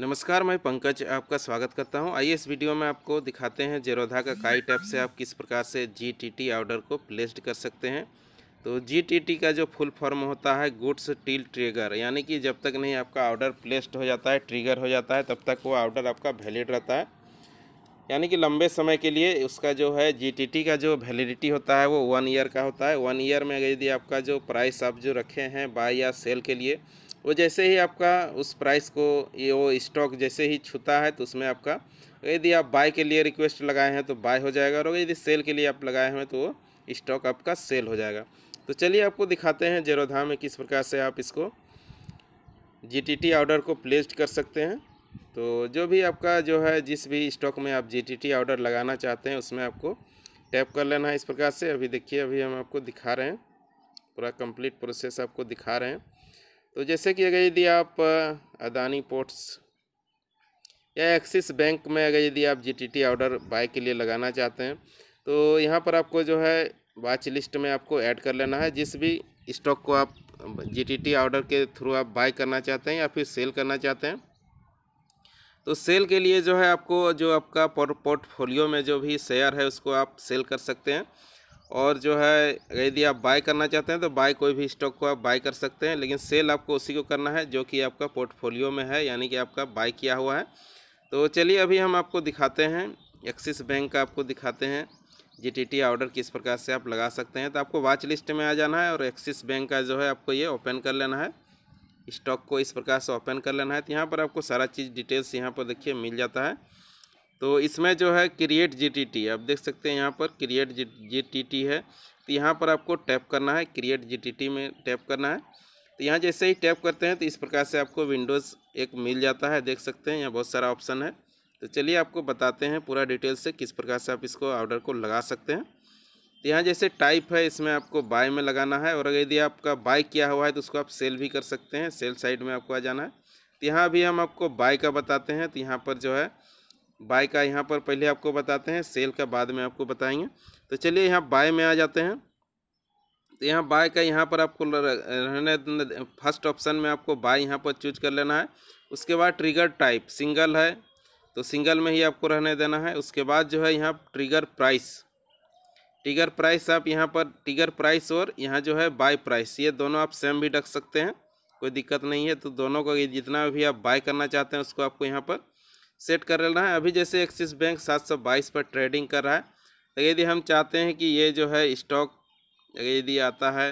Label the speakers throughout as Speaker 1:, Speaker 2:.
Speaker 1: नमस्कार मैं पंकज आपका स्वागत करता हूं आइए इस वीडियो में आपको दिखाते हैं जेरोधा का काइट ऐप से आप किस प्रकार से जीटीटी ऑर्डर को प्लेस्ड कर सकते हैं तो जीटीटी का जो फुल फॉर्म होता है गुड्स टील ट्रिगर यानी कि जब तक नहीं आपका ऑर्डर प्लेस्ड हो जाता है ट्रिगर हो जाता है तब तक वो ऑर्डर आपका वैलिड रहता है यानी कि लंबे समय के लिए उसका जो है टी का जो वैलिडिटी होता है वो वन ईयर का होता है वन ईयर में यदि आपका जो प्राइस आप जो रखे हैं बाय या सेल के लिए वो जैसे ही आपका उस प्राइस को ये वो स्टॉक जैसे ही छूता है तो उसमें आपका यदि आप बाय के लिए रिक्वेस्ट लगाए हैं तो बाय हो जाएगा और यदि सेल के लिए आप लगाए हैं तो वो स्टॉक आपका सेल हो जाएगा तो चलिए आपको दिखाते हैं जेरोधा में किस प्रकार से आप इसको जी ऑर्डर को प्लेस्ड कर सकते हैं तो जो भी आपका जो है जिस भी स्टॉक में आप टी ऑर्डर लगाना चाहते हैं उसमें आपको टैप कर लेना है इस प्रकार से अभी देखिए अभी हम आपको दिखा रहे हैं पूरा कंप्लीट प्रोसेस आपको दिखा रहे हैं तो जैसे कि अगर यदि आप अदानी पोर्ट्स या एक्सिस बैंक में अगर यदि आप जीटीटी ऑर्डर बाय के लिए लगाना चाहते हैं तो यहाँ पर आपको जो है वाच लिस्ट में आपको ऐड कर लेना है जिस भी स्टॉक को आप जीटीटी ऑर्डर के थ्रू आप बाय करना चाहते हैं या फिर सेल करना चाहते हैं तो सेल के लिए जो है आपको जो आपका पोर्टफोलियो में जो भी शेयर है उसको आप सेल कर सकते हैं और जो है यदि आप बाय करना चाहते हैं तो बाय कोई भी स्टॉक को आप बाय कर सकते हैं लेकिन सेल आपको उसी को करना है जो कि आपका पोर्टफोलियो में है यानी कि आपका बाय किया हुआ है तो चलिए अभी हम आपको दिखाते हैं एक्सिस बैंक का आपको दिखाते हैं जीटीटी ऑर्डर किस प्रकार से आप लगा सकते हैं तो आपको वाच लिस्ट में आ जाना है और एक्सिस बैंक का जो है आपको ये ओपन कर लेना है स्टॉक को इस प्रकार से ओपन कर लेना है तो यहाँ पर आपको सारा चीज़ डिटेल्स यहाँ पर देखिए मिल जाता है तो इसमें जो है क्रिएट जीटीटी आप देख सकते हैं यहाँ पर क्रिएट जीटीटी है तो यहाँ पर आपको टैप करना है क्रिएट जीटीटी में टैप करना है तो यहाँ जैसे ही टैप करते हैं तो इस प्रकार से आपको विंडोज़ एक मिल जाता है देख सकते हैं यहाँ बहुत सारा ऑप्शन है तो चलिए आपको बताते हैं पूरा डिटेल से किस प्रकार से आप इसको ऑर्डर को लगा सकते हैं तो यहाँ जैसे टाइप है इसमें आपको बाय में लगाना है और यदि आपका बाय किया हुआ है तो उसको आप सेल भी कर सकते हैं सेल साइड में आपको आ जाना है तो यहाँ भी हम आपको बाय का बताते हैं तो यहाँ पर जो है बाय का यहाँ पर पहले आपको बताते हैं सेल का बाद में आपको बताएंगे तो चलिए यहाँ बाय में आ जाते हैं तो यहाँ बाय का यहाँ पर आपको रहने फर्स्ट ऑप्शन में आपको बाय यहाँ पर चूज कर लेना है उसके बाद ट्रिगर टाइप सिंगल है तो सिंगल में ही आपको रहने देना है उसके बाद जो है यहाँ ट्रिगर प्राइस ट्रिगर प्राइस आप यहाँ पर ट्रिगर प्राइस और यहाँ जो है बाय प्राइस ये दोनों आप सेम भी रख सकते हैं कोई दिक्कत नहीं है तो दोनों का जितना भी आप बाय करना चाहते हैं उसको आपको यहाँ पर सेट कर लेना है अभी जैसे एक्सिस बैंक सात सौ बाईस पर ट्रेडिंग कर रहा है तो यदि हम चाहते हैं कि ये जो है स्टॉक यदि आता है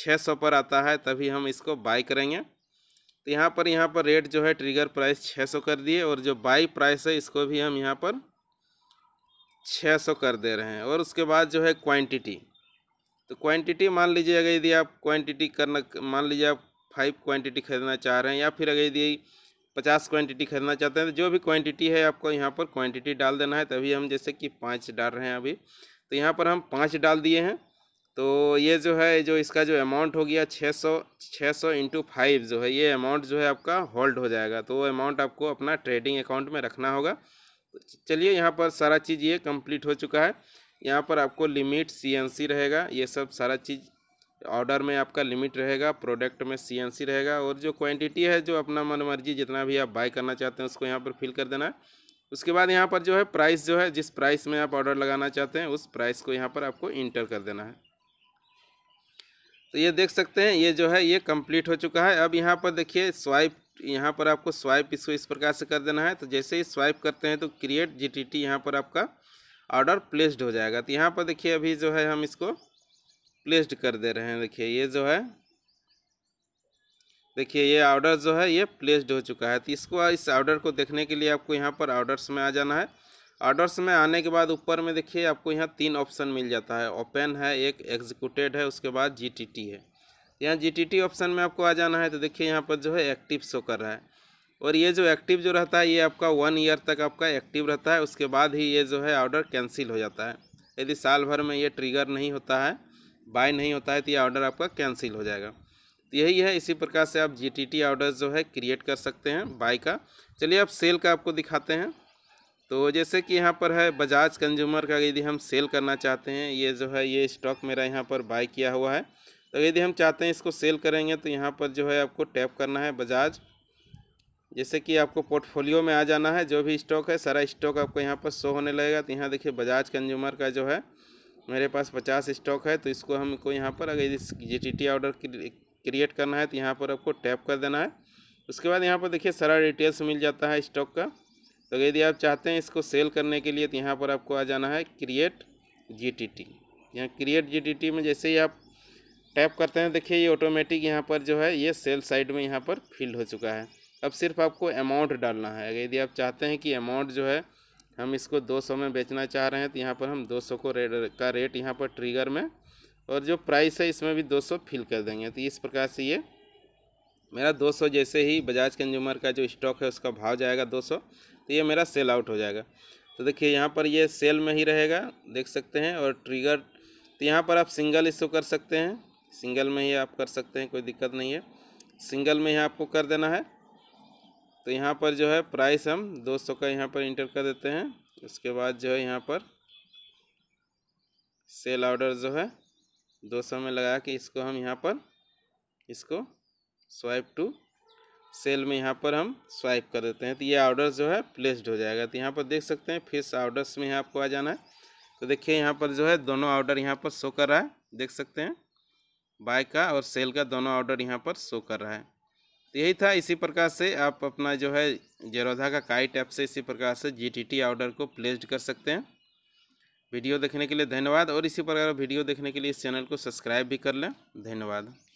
Speaker 1: छः सौ पर आता है तभी हम इसको बाई करेंगे तो यहाँ पर यहाँ पर रेट जो है ट्रिगर प्राइस छः सौ कर दिए और जो बाई प्राइस है इसको भी हम यहाँ पर छः सौ कर दे रहे हैं और उसके बाद जो है क्वांटिटी तो क्वांटिटी मान लीजिए अगर यदि आप क्वांटिटी करना मान लीजिए आप फाइव क्वान्टिटी खरीदना चाह रहे हैं या फिर अगर यदि पचास क्वांटिटी खरीदना चाहते हैं तो जो भी क्वांटिटी है आपको यहाँ पर क्वांटिटी डाल देना है तभी हम जैसे कि पाँच डाल रहे हैं अभी तो यहाँ पर हम पाँच डाल दिए हैं तो ये जो है जो इसका जो अमाउंट हो गया छः सौ छः सौ इंटू फाइव जो है ये अमाउंट जो है आपका होल्ड हो जाएगा तो वो अमाउंट आपको अपना ट्रेडिंग अकाउंट में रखना होगा तो चलिए यहाँ पर सारा चीज़ ये कम्प्लीट हो चुका है यहाँ पर आपको लिमिट सी रहेगा ये सब सारा चीज़ ऑर्डर में आपका लिमिट रहेगा प्रोडक्ट में सीएनसी रहेगा और जो क्वांटिटी है जो अपना मन मर्जी जितना भी आप बाय करना चाहते हैं उसको यहाँ पर फिल कर देना है उसके बाद यहाँ पर जो है प्राइस जो है जिस प्राइस में आप ऑर्डर लगाना चाहते हैं उस प्राइस को यहाँ पर आपको इंटर कर देना है तो ये देख सकते हैं ये जो है ये कम्प्लीट हो चुका है अब यहाँ पर देखिए स्वाइप यहाँ पर आपको स्वाइप इसको इस प्रकार से कर देना है तो जैसे ही स्वाइप करते हैं तो क्रिएट जी टी यहाँ पर आपका ऑर्डर प्लेस्ड हो जाएगा तो यहाँ पर देखिए अभी जो है हम इसको प्लेस्ड कर दे रहे हैं देखिए ये जो है देखिए ये ऑर्डर जो है ये प्लेस्ड हो चुका है तो इसको इस ऑर्डर को देखने के लिए आपको यहाँ पर ऑर्डर्स में आ जाना है ऑर्डर्स में आने के बाद ऊपर में देखिए आपको यहाँ तीन ऑप्शन मिल जाता है ओपन है एक एग्जीक्यूटेड है उसके बाद जीटीटी है यहाँ जीटीटी ऑप्शन में आपको आ जाना है तो देखिए यहाँ पर जो है एक्टिव शो कर रहा है और ये जो एक्टिव जो रहता है ये आपका वन ईयर तक आपका एक्टिव रहता है उसके बाद ही ये जो है ऑर्डर कैंसिल हो जाता है यदि साल भर में ये ट्रिगर नहीं होता है बाय नहीं होता है तो ये ऑर्डर आपका कैंसिल हो जाएगा तो यही है इसी प्रकार से आप जी ऑर्डर जो है क्रिएट कर सकते हैं बाय का चलिए आप सेल का आपको दिखाते हैं तो जैसे कि यहाँ पर है बजाज कंज्यूमर का यदि हम सेल करना चाहते हैं ये जो है ये स्टॉक मेरा यहाँ पर बाय किया हुआ है तो यदि हम चाहते हैं इसको सेल करेंगे तो यहाँ पर जो है आपको टैप करना है बजाज जैसे कि आपको पोर्टफोलियो में आ जाना है जो भी स्टॉक है सारा स्टॉक आपको यहाँ पर शो होने लगेगा तो यहाँ देखिए बजाज कंज्यूमर का जो है मेरे पास पचास स्टॉक है तो इसको हमको यहाँ पर अगर इस जे टी ऑर्डर क्रिएट करना है तो यहाँ पर आपको टैप कर देना है उसके बाद यहाँ पर देखिए सारा डिटेल्स मिल जाता है स्टॉक का तो यदि आप चाहते हैं इसको सेल करने के लिए तो यहाँ पर आपको आ जाना है क्रिएट जी टी टी यहाँ क्रिएट जी टी टी में जैसे ही आप टैप करते हैं देखिए ये ऑटोमेटिक यहाँ पर जो है ये सेल साइड में यहाँ पर फील्ड हो चुका है अब सिर्फ आपको अमाउंट डालना है यदि आप चाहते हैं कि अमाउंट जो है हम इसको 200 में बेचना चाह रहे हैं तो यहाँ पर हम 200 को रेट का रेट यहाँ पर ट्रिगर में और जो प्राइस है इसमें भी 200 फिल कर देंगे तो इस प्रकार से ये मेरा 200 जैसे ही बजाज कंज्यूमर का जो स्टॉक है उसका भाव जाएगा 200 तो ये मेरा सेल आउट हो जाएगा तो देखिए यहाँ पर ये सेल में ही रहेगा देख सकते हैं और ट्रिगर तो यहाँ पर आप सिंगल इसको कर सकते हैं सिंगल में ही आप कर सकते हैं कोई दिक्कत नहीं है सिंगल में ही आपको कर देना है तो यहाँ पर जो है प्राइस हम 200 का यहाँ पर इंटर कर देते हैं उसके बाद जो है यहाँ पर सेल ऑर्डर जो है 200 में लगा के इसको हम यहाँ पर इसको स्वाइप टू सेल में यहाँ पर हम स्वाइप कर देते हैं तो ये ऑर्डर जो है प्लेस्ड हो जाएगा तो यहाँ पर देख सकते हैं फिर ऑर्डर्स में यहाँ आपको आ जाना है तो देखिए यहाँ पर जो है दोनों ऑर्डर यहाँ पर शो कर रहा है देख सकते हैं बाय का और सेल का दोनों ऑर्डर यहाँ पर शो कर रहा है तो यही था इसी प्रकार से आप अपना जो है जेरोधा का काइट ऐप से इसी प्रकार से जीटीटी ऑर्डर को प्लेस्ड कर सकते हैं वीडियो देखने के लिए धन्यवाद और इसी प्रकार वीडियो देखने के लिए इस चैनल को सब्सक्राइब भी कर लें धन्यवाद